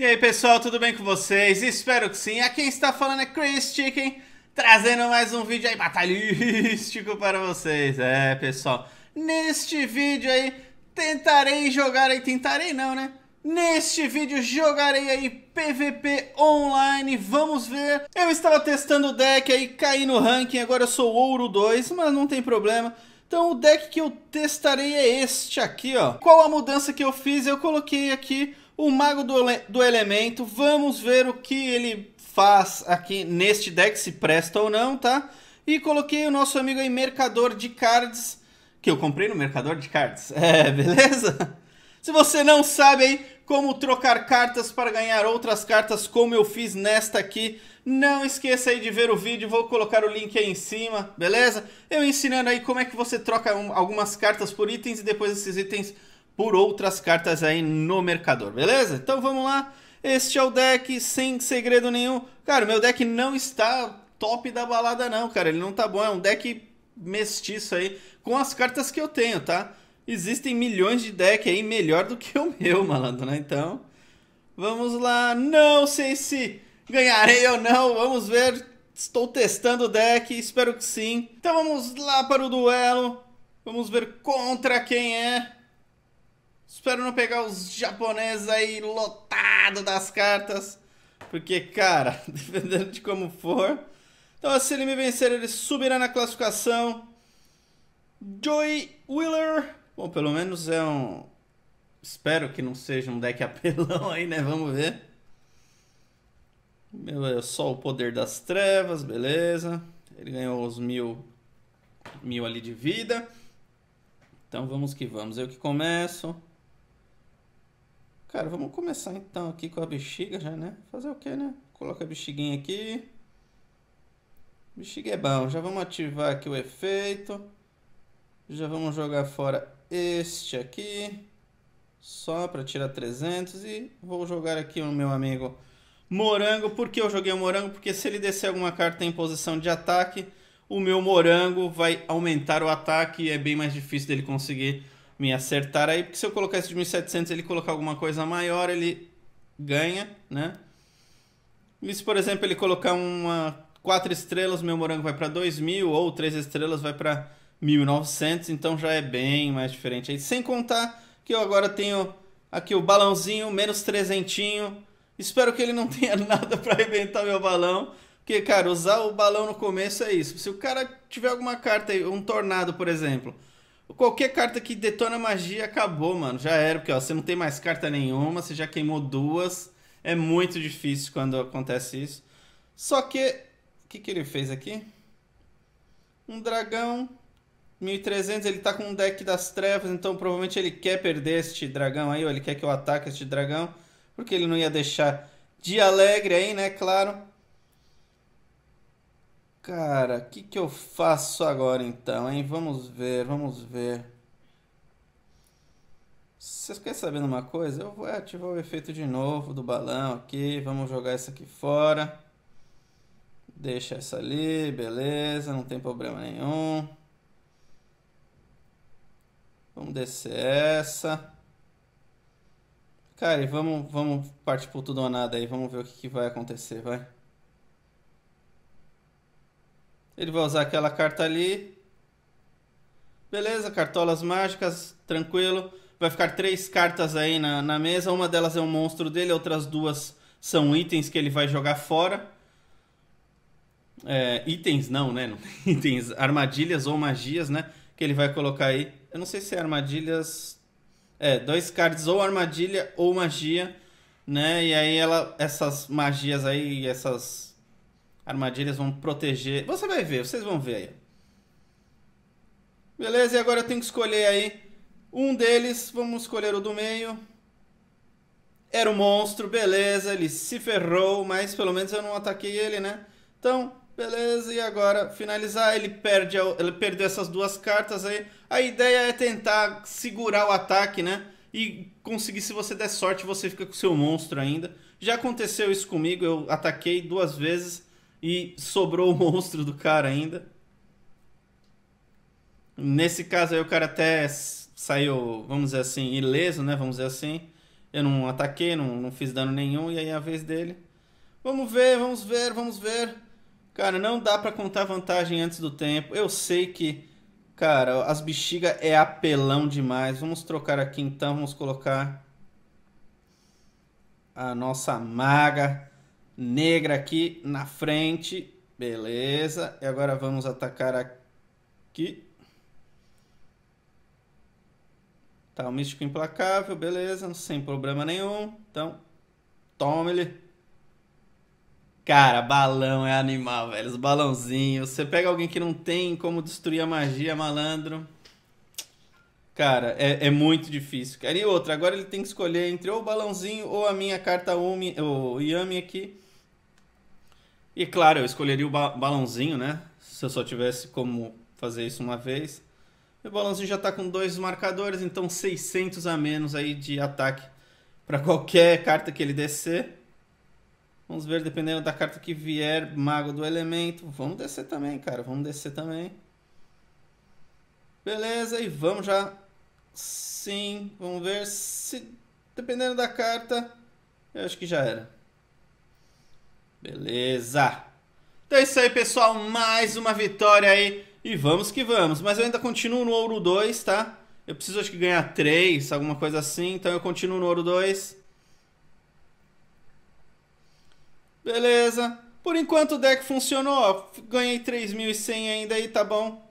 E aí pessoal, tudo bem com vocês? Espero que sim. Aqui quem está falando é Chris Chicken, trazendo mais um vídeo aí batalhístico para vocês. É pessoal, neste vídeo aí tentarei jogar aí, tentarei não né? Neste vídeo jogarei aí PVP online, vamos ver. Eu estava testando o deck aí, caí no ranking, agora eu sou ouro 2, mas não tem problema. Então o deck que eu testarei é este aqui, ó. Qual a mudança que eu fiz? Eu coloquei aqui o Mago do, do Elemento, vamos ver o que ele faz aqui neste deck, se presta ou não, tá? E coloquei o nosso amigo aí, Mercador de Cards, que eu comprei no Mercador de Cards, é, beleza? Se você não sabe aí como trocar cartas para ganhar outras cartas, como eu fiz nesta aqui, não esqueça aí de ver o vídeo, vou colocar o link aí em cima, beleza? Eu ensinando aí como é que você troca um, algumas cartas por itens e depois esses itens por outras cartas aí no mercador, beleza? Então vamos lá. Este é o deck sem segredo nenhum. Cara, meu deck não está top da balada não, cara. Ele não tá bom, é um deck mestiço aí com as cartas que eu tenho, tá? Existem milhões de deck aí melhor do que o meu, malandro, né? Então, vamos lá. Não sei se ganharei ou não, vamos ver. Estou testando o deck, espero que sim. Então vamos lá para o duelo. Vamos ver contra quem é. Espero não pegar os japoneses aí lotado das cartas. Porque, cara, dependendo de como for. Então, se assim, ele me vencer, ele subirá na classificação. Joy Wheeler. Bom, pelo menos é um. Espero que não seja um deck apelão aí, né? Vamos ver. Meu, é só o poder das trevas, beleza. Ele ganhou os mil, mil ali de vida. Então vamos que vamos. Eu que começo. Cara, vamos começar então aqui com a bexiga já, né? Fazer o que, né? Coloca a bexiguinha aqui. Bexiga é bom. Já vamos ativar aqui o efeito. Já vamos jogar fora este aqui. Só para tirar 300. E vou jogar aqui o meu amigo morango. Por que eu joguei o morango? Porque se ele descer alguma carta em posição de ataque, o meu morango vai aumentar o ataque e é bem mais difícil dele conseguir me acertar aí, porque se eu colocar esse de 1.700 ele colocar alguma coisa maior, ele ganha, né? E se, por exemplo, ele colocar uma 4 estrelas, meu morango vai para 2.000, ou 3 estrelas vai para 1.900, então já é bem mais diferente aí. Sem contar que eu agora tenho aqui o balãozinho, menos trezentinho. Espero que ele não tenha nada para arrebentar meu balão. Porque, cara, usar o balão no começo é isso. Se o cara tiver alguma carta aí, um tornado, por exemplo, Qualquer carta que detona magia acabou, mano. Já era, porque ó, você não tem mais carta nenhuma, você já queimou duas. É muito difícil quando acontece isso. Só que. O que, que ele fez aqui? Um dragão. 1300, ele tá com um deck das trevas, então provavelmente ele quer perder este dragão aí, ou ele quer que eu ataque este dragão, porque ele não ia deixar de alegre aí, né? Claro. Cara, o que, que eu faço agora então, hein? Vamos ver, vamos ver. Vocês querem saber de uma coisa? Eu vou ativar é, o efeito de novo do balão aqui. Vamos jogar essa aqui fora. Deixa essa ali, beleza, não tem problema nenhum. Vamos descer essa. Cara, e vamos, vamos partir pro tudo ou nada aí. Vamos ver o que, que vai acontecer, vai. Ele vai usar aquela carta ali. Beleza, cartolas mágicas, tranquilo. Vai ficar três cartas aí na, na mesa. Uma delas é um monstro dele, outras duas são itens que ele vai jogar fora. É, itens não, né? itens, armadilhas ou magias, né? Que ele vai colocar aí. Eu não sei se é armadilhas. É, dois cards ou armadilha ou magia, né? E aí ela, essas magias aí, essas armadilhas vão proteger. Você vai ver, vocês vão ver aí. Beleza, e agora eu tenho que escolher aí um deles. Vamos escolher o do meio. Era o um monstro, beleza, ele se ferrou, mas pelo menos eu não ataquei ele, né? Então, beleza, e agora finalizar, ele perde ele perdeu essas duas cartas aí. A ideia é tentar segurar o ataque, né? E conseguir, se você der sorte, você fica com o seu monstro ainda. Já aconteceu isso comigo, eu ataquei duas vezes e sobrou o monstro do cara ainda. Nesse caso aí o cara até saiu, vamos dizer assim, ileso, né? Vamos dizer assim. Eu não ataquei, não, não fiz dano nenhum, e aí é a vez dele. Vamos ver, vamos ver, vamos ver. Cara, não dá para contar vantagem antes do tempo. Eu sei que, cara, as bexigas é apelão demais. Vamos trocar aqui então, vamos colocar a nossa maga negra aqui na frente. Beleza. E agora vamos atacar aqui. Tá, o místico implacável, beleza, sem problema nenhum. Então, toma ele. Cara, balão é animal, velho. Os balãozinhos. Você pega alguém que não tem como destruir a magia, malandro. Cara, é, é muito difícil. Cara. E outra, agora ele tem que escolher entre ou o balãozinho ou a minha carta Umi, o Yami aqui. E claro, eu escolheria o ba balãozinho, né? Se eu só tivesse como fazer isso uma vez. Meu balãozinho já tá com dois marcadores, então 600 a menos aí de ataque para qualquer carta que ele descer. Vamos ver, dependendo da carta que vier, Mago do Elemento. Vamos descer também, cara. Vamos descer também. Beleza, e vamos já Sim, vamos ver se. Dependendo da carta, eu acho que já era. Beleza. Então é isso aí, pessoal. Mais uma vitória aí. E vamos que vamos. Mas eu ainda continuo no ouro 2, tá? Eu preciso acho que ganhar 3, alguma coisa assim. Então eu continuo no ouro 2. Beleza. Por enquanto o deck funcionou. Ó. Ganhei 3.100 ainda aí, tá bom.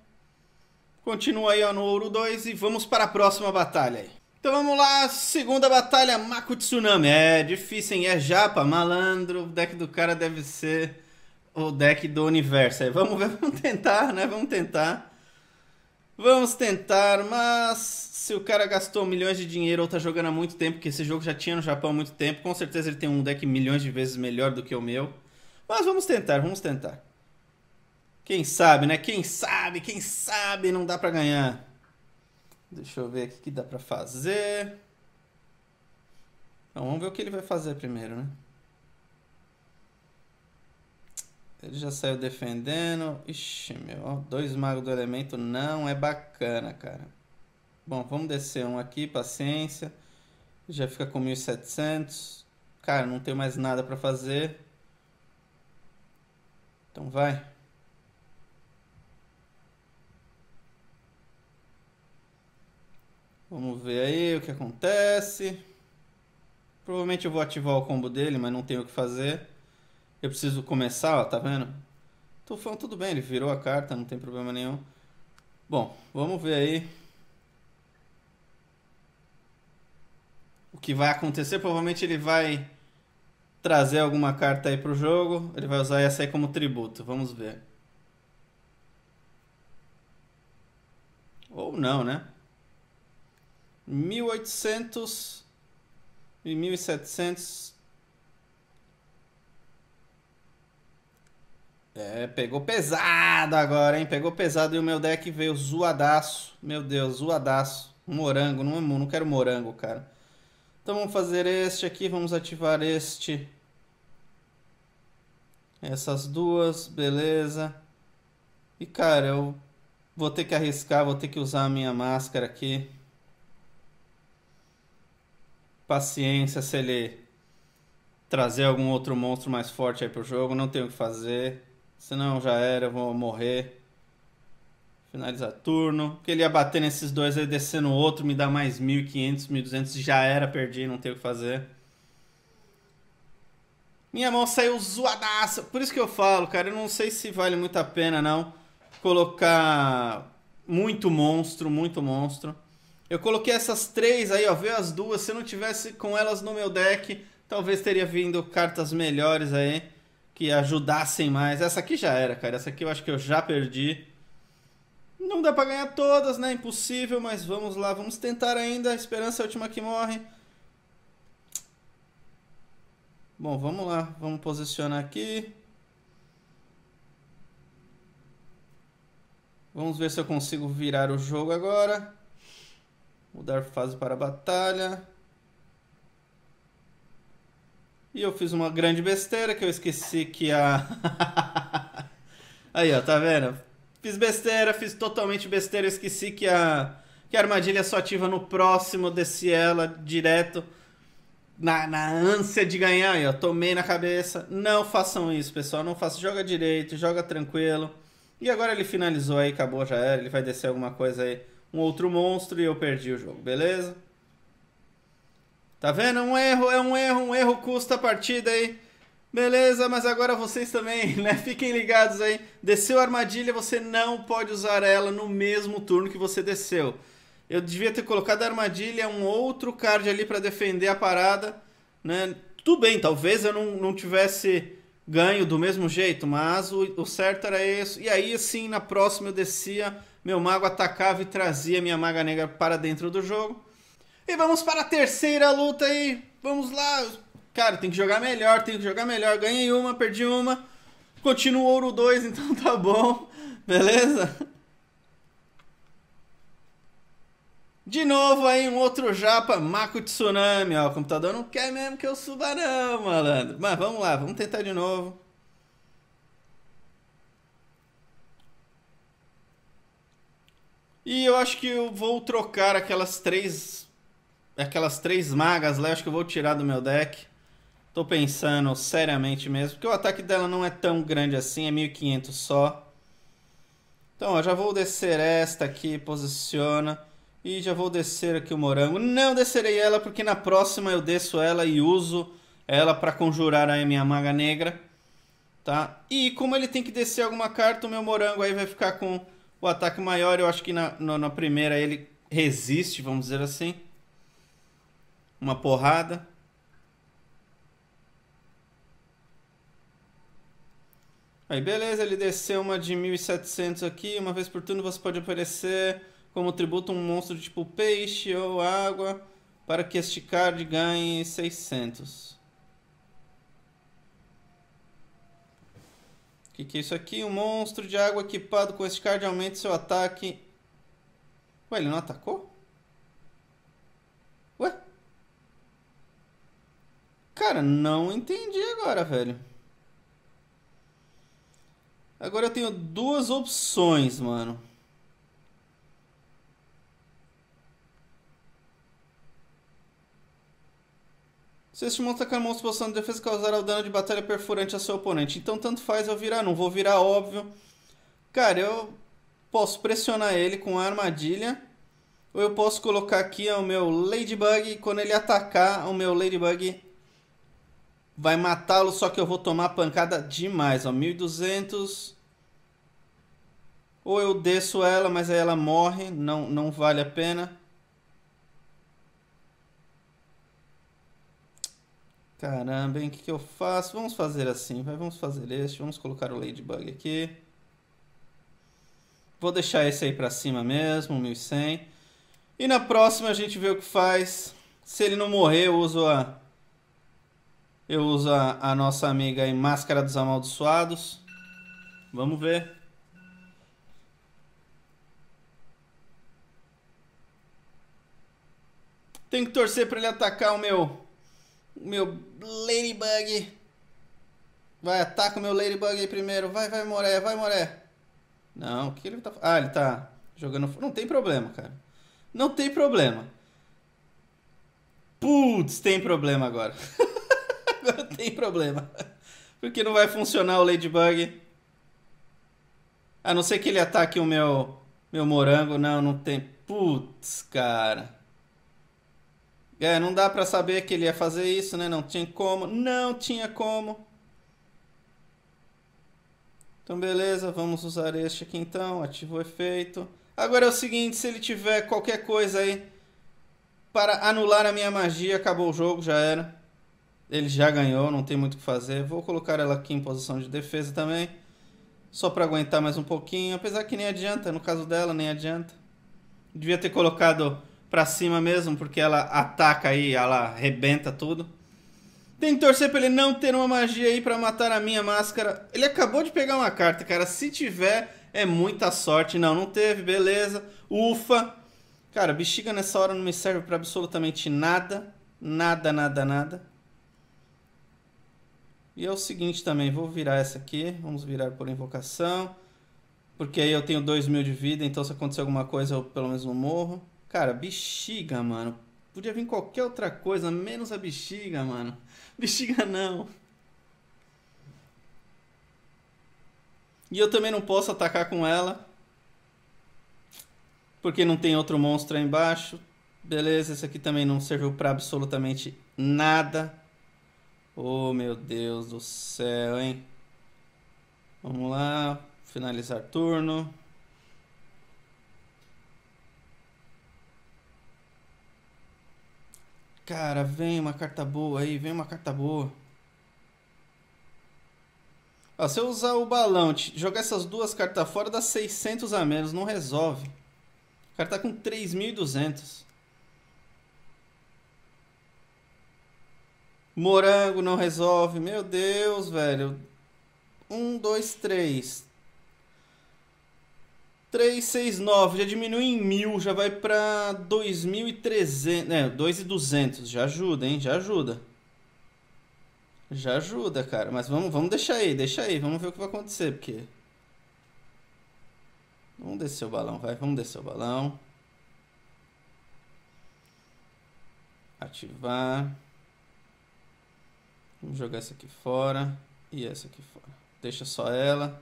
Continua aí ó, no ouro 2 e vamos para a próxima batalha aí. Então vamos lá, segunda batalha, Mako Tsunami. É difícil, hein? É japa, malandro. O deck do cara deve ser o deck do universo. É, vamos ver, vamos tentar, né? Vamos tentar. Vamos tentar, mas se o cara gastou milhões de dinheiro ou tá jogando há muito tempo, porque esse jogo já tinha no Japão há muito tempo, com certeza ele tem um deck milhões de vezes melhor do que o meu. Mas vamos tentar, vamos tentar. Quem sabe, né? Quem sabe, quem sabe não dá para ganhar. Deixa eu ver aqui o que dá para fazer. Então, vamos ver o que ele vai fazer primeiro, né? Ele já saiu defendendo. Ixi, meu. dois magos do elemento não é bacana, cara. Bom, vamos descer um aqui, paciência. Já fica com 1700. Cara, não tem mais nada para fazer. Então vai. Vamos ver aí o que acontece. Provavelmente eu vou ativar o combo dele, mas não tenho o que fazer. Eu preciso começar, ó, tá vendo? Tufão, tudo bem, ele virou a carta, não tem problema nenhum. Bom, vamos ver aí. O que vai acontecer, provavelmente ele vai trazer alguma carta aí pro jogo. Ele vai usar essa aí como tributo, vamos ver. Ou não, né? 1800 e 1700. É, pegou pesado agora, hein? Pegou pesado e o meu deck veio zoadaço. Meu Deus, zoadaço. Morango, não, é não quero morango, cara. Então vamos fazer este aqui, vamos ativar este. Essas duas, beleza. E cara, eu vou ter que arriscar, vou ter que usar a minha máscara aqui paciência se ele trazer algum outro monstro mais forte aí pro jogo. Não tenho o que fazer. Senão já era, eu vou morrer. Finalizar turno. Porque ele ia bater nesses dois aí, descer no outro, me dá mais 1500, 1200. Já era, perdi, não tenho o que fazer. Minha mão saiu zoadaça. Por isso que eu falo, cara, eu não sei se vale muito a pena não colocar muito monstro, muito monstro. Eu coloquei essas três aí, ó, veio as duas. Se eu não tivesse com elas no meu deck, talvez teria vindo cartas melhores aí que ajudassem mais. Essa aqui já era, cara. Essa aqui eu acho que eu já perdi. Não dá pra ganhar todas, né? Impossível, mas vamos lá. Vamos tentar ainda. A esperança é a última que morre. Bom, vamos lá. Vamos posicionar aqui. Vamos ver se eu consigo virar o jogo agora. Mudar fase para batalha. E eu fiz uma grande besteira que eu esqueci que a. Aí, ó, tá vendo? Fiz besteira, fiz totalmente besteira, esqueci que a. Que a armadilha só ativa no próximo, desci ela direto. Na, na ânsia de ganhar, aí, ó, tomei na cabeça. Não façam isso, pessoal. Não façam. Joga direito, joga tranquilo. E agora ele finalizou aí, acabou, já era. Ele vai descer alguma coisa aí um outro monstro e eu perdi o jogo, beleza? Tá vendo? Um erro, é um erro, um erro custa a partida aí. Beleza, mas agora vocês também, né? Fiquem ligados aí. Desceu a armadilha, você não pode usar ela no mesmo turno que você desceu. Eu devia ter colocado a armadilha, um outro card ali para defender a parada, né? Tudo bem, talvez eu não, não tivesse ganho do mesmo jeito, mas o, o certo era isso. E aí sim, na próxima eu descia meu mago atacava e trazia minha maga negra para dentro do jogo. E vamos para a terceira luta aí. Vamos lá. Cara, tem que jogar melhor, tem que jogar melhor. Ganhei uma, perdi uma. Continuo ouro 2, então tá bom. Beleza? De novo aí um outro japa, Mako Tsunami, ó. O computador não quer mesmo que eu suba não, malandro. Mas vamos lá, vamos tentar de novo. E eu acho que eu vou trocar aquelas três. Aquelas três magas lá, eu acho que eu vou tirar do meu deck. Tô pensando seriamente mesmo, porque o ataque dela não é tão grande assim, é 1500 só. Então, ó, já vou descer esta aqui, posiciona. E já vou descer aqui o morango. Não descerei ela, porque na próxima eu desço ela e uso ela para conjurar a minha maga negra. Tá? E como ele tem que descer alguma carta, o meu morango aí vai ficar com o ataque maior, eu acho que na, na, na primeira ele resiste, vamos dizer assim. Uma porrada. Aí, beleza, ele desceu uma de 1700 aqui. Uma vez por turno você pode aparecer como tributo um monstro tipo peixe ou água para que este card ganhe 600. que, que é isso aqui? Um monstro de água equipado com este card aumenta seu ataque. Ué, ele não atacou? Ué? Cara, não entendi agora, velho. Agora eu tenho duas opções, mano. Se este monstro tá atacar monstro posição de defesa, causará o dano de batalha perfurante a seu oponente. Então, tanto faz eu virar, não vou virar, óbvio. Cara, eu posso pressionar ele com a armadilha. Ou eu posso colocar aqui o meu Ladybug. E quando ele atacar, o meu Ladybug vai matá-lo. Só que eu vou tomar pancada demais, ó. 1200. Ou eu desço ela, mas aí ela morre. Não, não vale a pena. Caramba, hein? O que, que eu faço? Vamos fazer assim, vai. Vamos fazer este. Vamos colocar o Ladybug aqui. Vou deixar esse aí pra cima mesmo, 1100. E na próxima a gente vê o que faz. Se ele não morrer, eu uso a... Eu uso a, a nossa amiga aí, Máscara dos Amaldiçoados. Vamos ver. Tem que torcer pra ele atacar o meu meu Ladybug. Vai, ataca o meu Ladybug aí primeiro. Vai, vai, Moré, vai, Moré. Não, o que ele tá... Ah, ele tá jogando... Não tem problema, cara. Não tem problema. Putz, tem problema agora. agora tem problema. Porque não vai funcionar o Ladybug. A não ser que ele ataque o meu, meu morango. Não, não tem... Putz, cara. É, não dá para saber que ele ia fazer isso, né? Não tinha como. Não tinha como. Então, beleza, vamos usar este aqui então. ativo o efeito. Agora é o seguinte, se ele tiver qualquer coisa aí para anular a minha magia, acabou o jogo, já era. Ele já ganhou, não tem muito o que fazer. Vou colocar ela aqui em posição de defesa também. Só para aguentar mais um pouquinho. Apesar que nem adianta, no caso dela, nem adianta. Devia ter colocado para cima mesmo, porque ela ataca aí, ela rebenta tudo. Tem que torcer pra ele não ter uma magia aí para matar a minha máscara. Ele acabou de pegar uma carta, cara. Se tiver, é muita sorte. Não, não teve, beleza. Ufa. Cara, bexiga nessa hora não me serve para absolutamente nada. Nada, nada, nada. E é o seguinte também, vou virar essa aqui. Vamos virar por invocação. Porque aí eu tenho 2 mil de vida, então se acontecer alguma coisa eu pelo menos não morro. Cara, bexiga, mano. Podia vir qualquer outra coisa, menos a bexiga, mano. Bexiga não. E eu também não posso atacar com ela. Porque não tem outro monstro aí embaixo. Beleza, esse aqui também não serviu pra absolutamente nada. Oh, meu Deus do céu, hein? Vamos lá, finalizar turno. Cara, vem uma carta boa aí, vem uma carta boa. Ó, se eu usar o balão, jogar essas duas cartas fora, dá 600 a menos, não resolve. O cara tá com 3.200. Morango não resolve, meu Deus, velho. Um, dois, três. 369, já diminui em mil, já vai pra 2.300, é, 2.200, já ajuda, hein, já ajuda. Já ajuda, cara, mas vamos, vamos deixar aí, deixa aí, vamos ver o que vai acontecer, porque... Vamos descer o balão, vai, vamos descer o balão. Ativar. Vamos jogar essa aqui fora e essa aqui fora. Deixa só ela.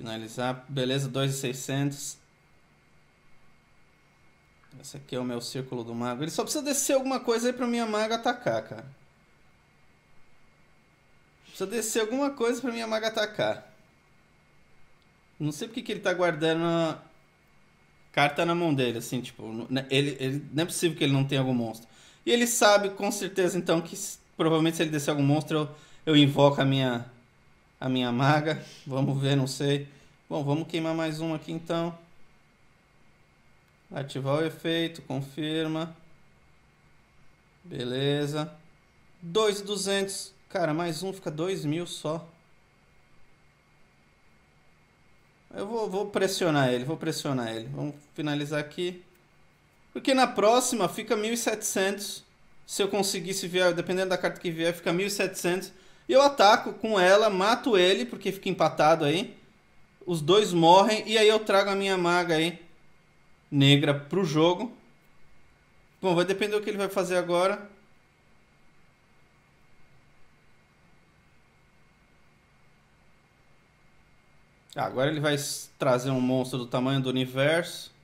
Finalizar. Beleza, 2,600. Esse aqui é o meu círculo do mago. Ele só precisa descer alguma coisa aí pra minha maga atacar, cara. Precisa descer alguma coisa pra minha maga atacar. Não sei porque que ele tá guardando a carta na mão dele, assim, tipo... Né, ele, ele, não é possível que ele não tenha algum monstro. E ele sabe, com certeza, então, que provavelmente se ele descer algum monstro, eu, eu invoco a minha a minha maga. Vamos ver, não sei. Bom, vamos queimar mais um aqui então. Ativar o efeito, confirma. Beleza. 2,200. Cara, mais um fica 2,000 mil só. Eu vou, vou pressionar ele, vou pressionar ele. Vamos finalizar aqui. Porque na próxima fica 1.700. Se eu conseguisse vier, dependendo da carta que vier, fica 1.700. Eu ataco com ela, mato ele, porque fica empatado aí. Os dois morrem e aí eu trago a minha maga aí, negra, pro jogo. Bom, vai depender do que ele vai fazer agora. Ah, agora ele vai trazer um monstro do tamanho do universo.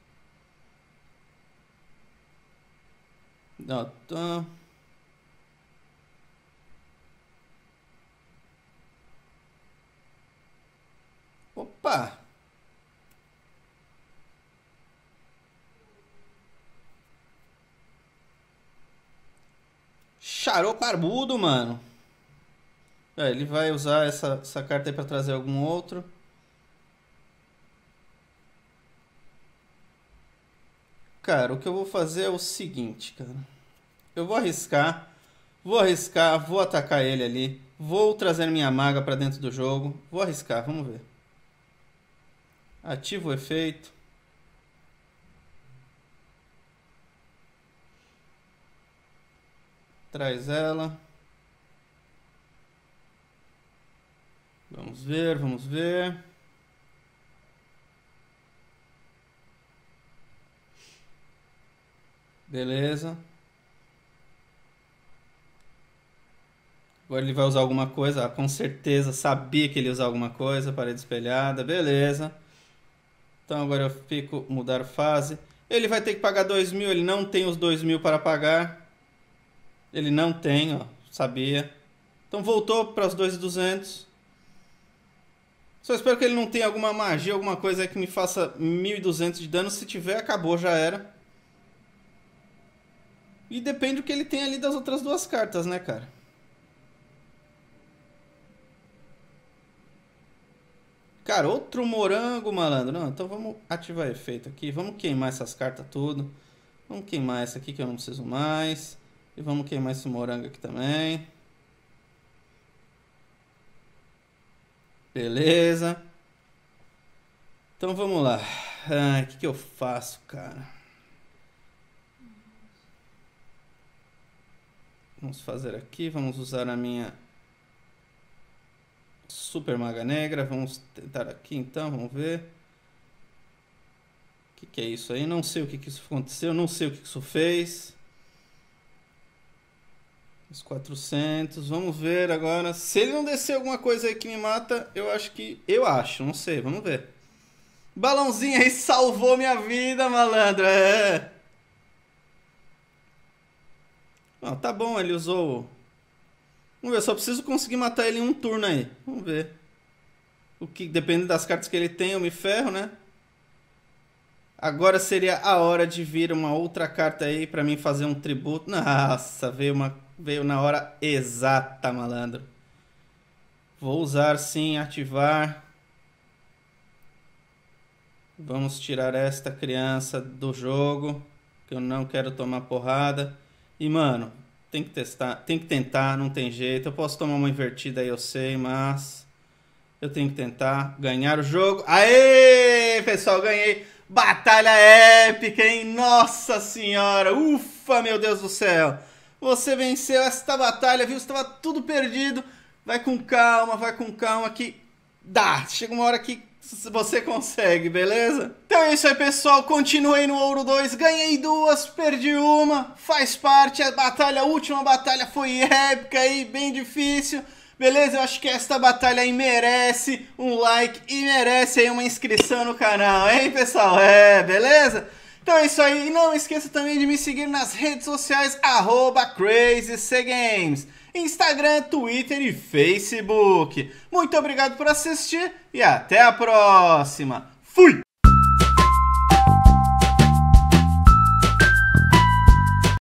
Não, tá... Opa! Charou Barbudo, mano. É, ele vai usar essa, essa carta aí pra trazer algum outro. Cara, o que eu vou fazer é o seguinte, cara. Eu vou arriscar. Vou arriscar, vou atacar ele ali. Vou trazer minha maga pra dentro do jogo. Vou arriscar, vamos ver. Ativa o efeito. Traz ela. Vamos ver, vamos ver. Beleza. Agora ele vai usar alguma coisa. Ah, com certeza sabia que ele ia usar alguma coisa. Parede espelhada. Beleza. Então agora eu fico mudar fase. Ele vai ter que pagar 2 mil, ele não tem os 2 mil para pagar. Ele não tem, ó, sabia. Então voltou para os 2,200. Só espero que ele não tenha alguma magia, alguma coisa que me faça 1.200 de dano. Se tiver, acabou, já era. E depende do que ele tem ali das outras duas cartas, né, cara? Cara, outro morango, malandro. Não, então vamos ativar efeito aqui. Vamos queimar essas cartas tudo. Vamos queimar essa aqui que eu não preciso mais. E vamos queimar esse morango aqui também. Beleza. Então vamos lá. O que, que eu faço, cara? Vamos fazer aqui. Vamos usar a minha Super Maga Negra. Vamos tentar aqui então, vamos ver. O que, que, é isso aí? Não sei o que, que isso aconteceu, não sei o que, que isso fez. Os 400, vamos ver agora. Se ele não descer alguma coisa aí que me mata, eu acho que. Eu acho, não sei, vamos ver. Balãozinho aí salvou minha vida, malandro. É. Bom, tá bom, ele usou Vamos ver, só preciso conseguir matar ele em um turno aí. Vamos ver. O que, depende das cartas que ele tem, eu me ferro, né? Agora seria a hora de vir uma outra carta aí para mim fazer um tributo. Nossa, veio, uma, veio na hora exata, malandro. Vou usar sim, ativar. Vamos tirar esta criança do jogo, que eu não quero tomar porrada. E, mano, tem que testar, tem que tentar, não tem jeito. Eu posso tomar uma invertida aí, eu sei, mas eu tenho que tentar ganhar o jogo. Aê, pessoal, ganhei. Batalha épica, hein? Nossa senhora! Ufa, meu Deus do céu! Você venceu esta batalha, viu? Estava tudo perdido. Vai com calma, vai com calma que dá. Chega uma hora que você consegue, beleza? Então é isso aí, pessoal. Continuei no Ouro 2. Ganhei duas, perdi uma. Faz parte. A batalha, a última batalha foi épica e bem difícil. Beleza? Eu acho que esta batalha aí merece um like e merece aí uma inscrição no canal, hein, pessoal? É, beleza? Então é isso aí. E não esqueça também de me seguir nas redes sociais, arroba crazycgames. Instagram, Twitter e Facebook. Muito obrigado por assistir e até a próxima. Fui!